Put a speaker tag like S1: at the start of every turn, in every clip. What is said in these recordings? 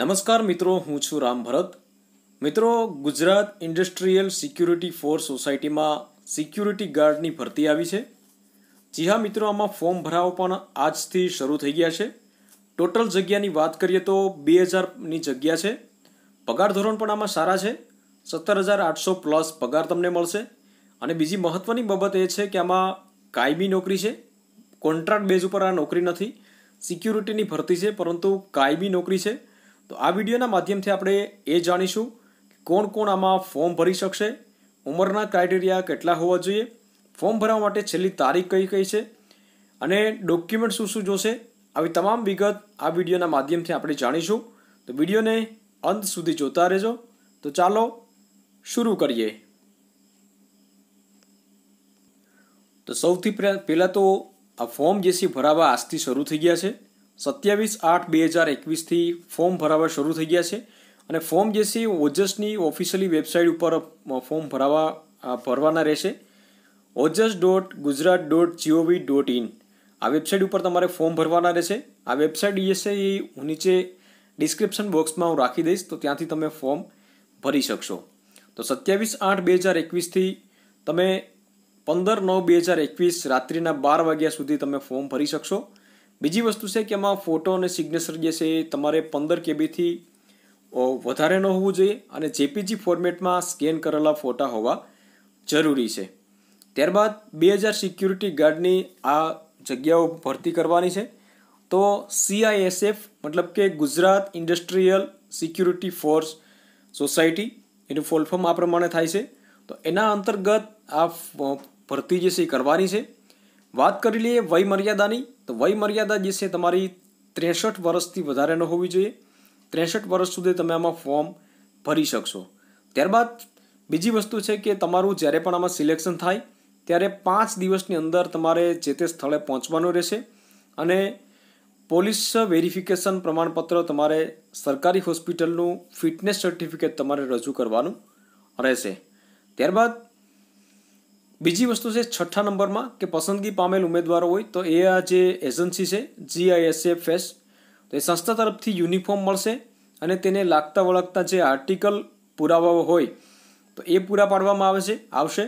S1: નમસ્કાર મિત્રો હું છું રામ ભરત મિત્રો ગુજરાત ઇન્ડસ્ટ્રીયલ સિક્યુરિટી ફોર્સ સોસાયટીમાં સિક્યુરિટી ગાર્ડની ભરતી આવી છે જી હા મિત્રો આમાં ફોર્મ ભરાવો પણ આજથી શરૂ થઈ ગયા છે ટોટલ જગ્યાની વાત કરીએ તો બે હજારની જગ્યા છે પગાર ધોરણ પણ આમાં સારા છે સત્તર હજાર આઠસો પ્લસ પગાર તમને મળશે અને બીજી મહત્ત્વની બાબત એ છે કે આમાં કાયમી નોકરી છે કોન્ટ્રાક્ટ બેઝ ઉપર આ નોકરી નથી સિક્યુરિટીની ભરતી છે પરંતુ કાયમી નોકરી છે તો આ વિડીયોના માધ્યમથી આપણે એ જાણીશું કોણ કોણ આમાં ફોર્મ ભરી શકશે ઉંમરના ક્રાઇટેરિયા કેટલા હોવા જોઈએ ફોર્મ ભરવા માટે છેલ્લી તારીખ કઈ કઈ છે અને ડોક્યુમેન્ટ શું શું જોશે આવી તમામ વિગત આ વિડીયોના માધ્યમથી આપણે જાણીશું તો વિડીયોને અંત સુધી જોતા રહેજો તો ચાલો શરૂ કરીએ તો સૌથી પહેલાં તો આ ફોર્મ જે છે ભરાવા આજથી શરૂ થઈ ગયા છે સત્યાવીસ આઠ બે હજાર એકવીસથી ફોર્મ ભરાવા શરૂ થઈ ગયા છે અને ફોર્મ જે છે ઓજસની ઓફિશિયલી વેબસાઇટ ઉપર ફોર્મ ભરાવા ભરવાના રહેશે Ojas dot Gujarat dot G O V dot website ઉપર તમારે ફોર્મ ભરવાના રહેશે આ વેબસાઇટ જે છે એ હું નીચે ડિસ્ક્રિપ્શન બોક્સમાં હું રાખી દઈશ તો ત્યાંથી તમે ફોર્મ ભરી શકશો તો સત્યાવીસ આઠ બે હજાર એકવીસથી તમે પંદર નવ બે હજાર એકવીસ રાત્રિના બાર વાગ્યા સુધી તમે ફોર્મ ભરી શકશો બીજી વસ્તુ છે કે એમાં ફોટો અને સિગ્નેચર જે છે એ તમારે પંદર કેબીથી વધારે ન હોવું જોઈએ અને જેપીજી ફોર્મેટમાં સ્કેન કરેલા ફોટા હોવા જરૂરી છે ત્યારબાદ બે હજાર સિક્યુરિટી ગાર્ડની આ જગ્યાઓ ભરતી કરવાની છે તો સીઆઈએસએફ મતલબ કે Gujarat industrial security force society એનું ફોલફોર્મ આ પ્રમાણે થાય છે તો એના અંતર્ગત આ ભરતી જે છે એ કરવાની છે વાત કરી લઈએ વય મર્યાદાની તો વય મર્યાદા જે છે તમારી ત્રેસઠ વર્ષથી વધારે ન હોવી જોઈએ ત્રેસઠ વર્ષ સુધી તમે આમાં ફોર્મ ભરી શકશો ત્યારબાદ બીજી વસ્તુ છે કે તમારું જ્યારે પણ આમાં સિલેક્શન થાય ત્યારે પાંચ દિવસની અંદર તમારે જે તે સ્થળે પહોંચવાનું રહેશે અને પોલીસ વેરિફિકેશન પ્રમાણપત્ર તમારે સરકારી હોસ્પિટલનું ફિટનેસ સર્ટિફિકેટ તમારે રજૂ કરવાનું રહેશે ત્યારબાદ બીજી વસ્તુ છે છઠ્ઠા નંબરમાં કે પસંદગી પામેલ ઉમેદવારો હોય તો એ આ જે એજન્સી છે જીઆઈએસએફ એસ તો એ સંસ્થા તરફથી યુનિફોર્મ મળશે અને તેને લાગતા વળગતા જે આર્ટિકલ પુરાવાઓ હોય તો એ પૂરા પાડવામાં આવે છે આવશે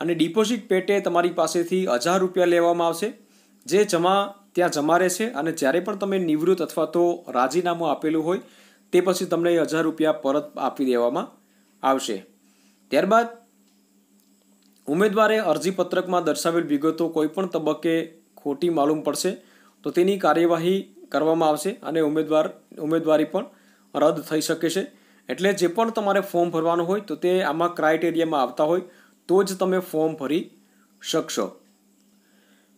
S1: અને ડિપોઝિટ પેટે તમારી પાસેથી હજાર રૂપિયા લેવામાં આવશે જે જમા ત્યાં જમા રહેશે અને જ્યારે પણ તમે નિવૃત્ત અથવા તો રાજીનામું આપેલું હોય તે પછી તમને એ હજાર રૂપિયા પરત આપી દેવામાં આવશે ત્યારબાદ ઉમેદવારે અરજીપત્રકમાં દર્શાવેલ વિગતો કોઈપણ તબક્કે ખોટી માલુમ પડશે તો તેની કાર્યવાહી કરવામાં આવશે અને ઉમેદવાર ઉમેદવારી પણ રદ થઈ શકે છે એટલે જે પણ તમારે ફોર્મ ભરવાનું હોય તો તે આમાં ક્રાઇટેરિયામાં આવતા હોય તો જ તમે ફોર્મ ભરી શકશો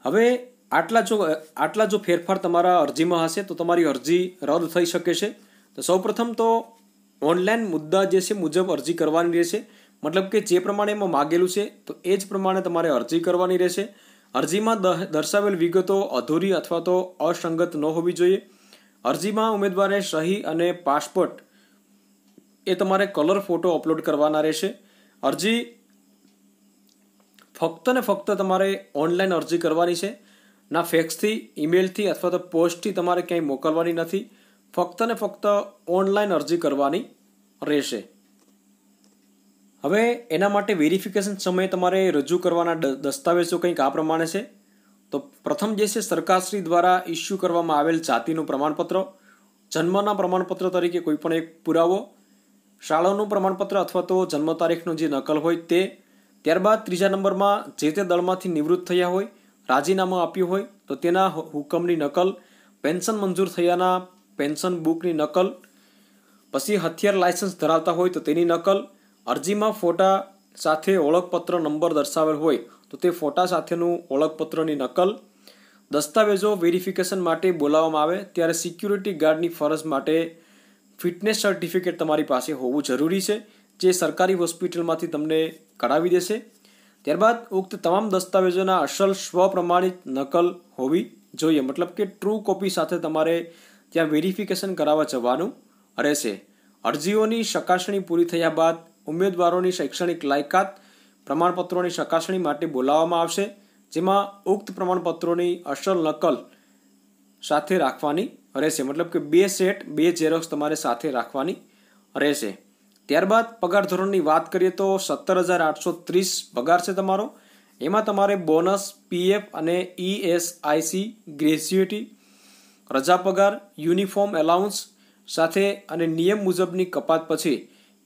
S1: હવે આટલા જો આટલા જો ફેરફાર તમારા અરજીમાં હશે તો તમારી અરજી રદ થઈ શકે છે તો સૌપ્રથમ તો ઓનલાઈન મુદ્દા જે છે મુજબ અરજી કરવાની રહેશે મતલબ કે જે પ્રમાણે એમાં માગેલું છે તો એ જ પ્રમાણે તમારે અરજી કરવાની રહેશે અરજીમાં દર્શાવેલ વિગતો અધૂરી અથવા તો અસંગત ન હોવી જોઈએ અરજીમાં ઉમેદવારે સહી અને પાસપોર્ટ એ તમારે કલર ફોટો અપલોડ કરવાના રહેશે અરજી ફક્ત ને ફક્ત તમારે ઓનલાઈન અરજી કરવાની છે ના ફેક્સથી ઈમેલથી અથવા તો પોસ્ટથી તમારે ક્યાંય મોકલવાની નથી ફક્ત ને ફક્ત ઓનલાઈન અરજી કરવાની રહેશે હવે એના માટે વેરિફિકેશન સમયે તમારે રજૂ કરવાના દસ્તાવેજો કંઈક આ પ્રમાણે છે તો પ્રથમ જે છે સરકારશ્રી દ્વારા ઇસ્યુ કરવામાં આવેલ જાતિનું પ્રમાણપત્ર જન્મના પ્રમાણપત્ર તરીકે કોઈપણ એક પુરાવો શાળાનું પ્રમાણપત્ર અથવા તો જન્મ તારીખનો જે નકલ હોય તે ત્યારબાદ ત્રીજા નંબરમાં જે તે દળમાંથી નિવૃત્ત થયા હોય રાજીનામું આપ્યું હોય તો તેના હુકમની નકલ પેન્શન મંજૂર થયાના પેન્શન બુકની નકલ પછી હથિયાર લાયસન્સ ધરાવતા હોય તો તેની નકલ અરજીમાં ફોટા સાથે ઓળખપત્ર નંબર દર્શાવેલ હોય તો તે ફોટા સાથેનું ઓળખપત્રની નકલ દસ્તાવેજો વેરિફિકેશન માટે બોલાવવામાં આવે ત્યારે સિક્યુરિટી ગાર્ડની ફરજ માટે ફિટનેસ સર્ટિફિકેટ તમારી પાસે હોવું જરૂરી છે જે સરકારી હોસ્પિટલમાંથી તમને કઢાવી દેશે ત્યારબાદ ઉક્ત તમામ દસ્તાવેજોના અસલ સ્વપ્રમાણિત નકલ હોવી જોઈએ મતલબ કે ટ્રુ કોપી સાથે તમારે ત્યાં વેરિફિકેશન કરાવવા જવાનું રહેશે અરજીઓની ચકાસણી પૂરી થયા બાદ ઉમેદવારોની શૈક્ષણિક લાયકાત પ્રમાણપત્રોની ચકાસણી માટે બોલાવવામાં આવશે જેમાં ઉક્ત પ્રમાણપત્રોની અસલ નકલ સાથે રાખવાની રહેશે મતલબ કે બે સેટ બે ઝેરોક્સ તમારે સાથે રાખવાની રહેશે ત્યારબાદ પગાર ધોરણની વાત કરીએ તો સત્તર હજાર આઠસો ત્રીસ પગાર છે તમારો એમાં તમારે બોનસ પીએફ અને ઈએસઆઈસી ગ્રેજ્યુએટી રજા પગાર યુનિફોર્મ એલાઉન્સ સાથે અને નિયમ મુજબની કપાત પછી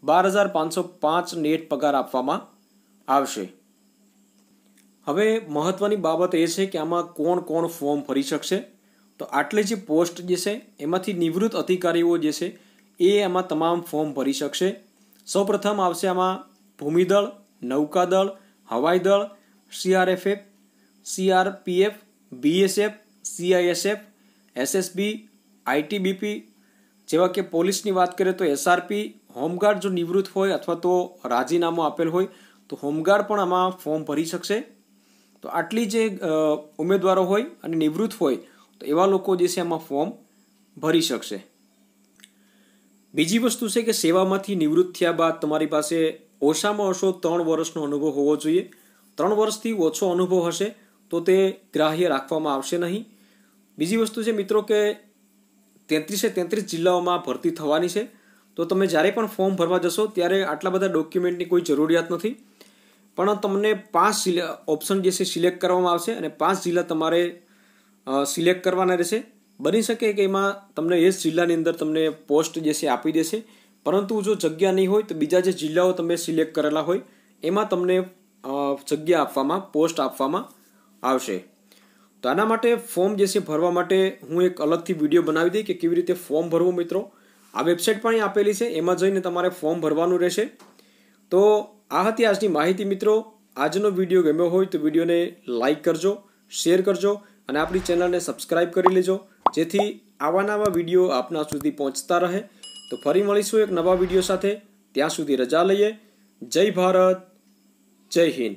S1: બાર હજાર પાંચસો પાંચ નેટ પગાર આપવામાં આવશે હવે મહત્ત્વની બાબત એ છે કે આમાં કોણ કોણ ફોર્મ ભરી શકશે તો આટલી જે પોસ્ટ જે છે એમાંથી નિવૃત્ત અધિકારીઓ જે છે એ એમાં તમામ ફોર્મ ભરી શકશે સૌપ્રથમ આવશે આમાં ભૂમિદળ નૌકાદળ હવાઈ દળ CRFF CRPF BSF CISF SSB ITBP જેવા કે પોલીસની વાત કરીએ તો એસઆરપી હોમગાર્ડ જો નિવૃત્ત હોય અથવા તો રાજીનામું આપેલ હોય તો હોમગાર્ડ પણ આમાં ફોર્મ ભરી શકશે તો આટલી જે ઉમેદવારો હોય અને નિવૃત્ત હોય તો એવા લોકો જે છે આમાં ફોર્મ ભરી શકશે બીજી વસ્તુ છે કે સેવામાંથી નિવૃત્ત થયા બાદ તમારી પાસે ઓછામાં ઓછો ત્રણ વર્ષનો અનુભવ હોવો જોઈએ ત્રણ વર્ષથી ઓછો અનુભવ હશે તો તે ગ્રાહ્ય રાખવામાં આવશે નહીં બીજી વસ્તુ છે મિત્રો કે તેત્રીસે તેત્રીસ જિલ્લાઓમાં ભરતી થવાની છે તો તમે જ્યારે પણ ફોર્મ ભરવા જશો ત્યારે આટલા બધા ડોક્યુમેન્ટની કોઈ જરૂરિયાત નથી પણ તમને પાંચ ઓપ્શન જે છે સિલેક્ટ કરવામાં આવશે અને પાંચ જિલ્લા તમારે સિલેક્ટ કરવાના રહેશે બની શકે કે એમાં તમને એ જ જિલ્લાની અંદર તમને પોસ્ટ જે છે આપી દેશે પરંતુ જો જગ્યા નહીં હોય તો બીજા જે જિલ્લાઓ તમે સિલેક્ટ કરેલા હોય એમાં તમને જગ્યા આપવામાં પોસ્ટ આપવામાં આવશે તો આના માટે ફોર્મ જે છે ભરવા માટે હું એક અલગથી વિડીયો બનાવી દઈ કે કેવી રીતે ફોર્મ ભરવું મિત્રો આ વેબસાઇટ પણ આપેલી છે એમાં જઈને તમારે ફોર્મ ભરવાનું રહેશે તો આ હતી આજની માહિતી મિત્રો આજનો વિડીયો ગમ્યો હોય તો વિડીયોને લાઇક કરજો શેર કરજો અને આપણી ચેનલને સબસ્ક્રાઇબ કરી લેજો જેથી આવા નવા વિડીયો આપના સુધી પહોંચતા રહે તો ફરી મળીશું એક નવા વિડીયો સાથે ત્યાં સુધી રજા લઈએ જય ભારત જય હિન્દ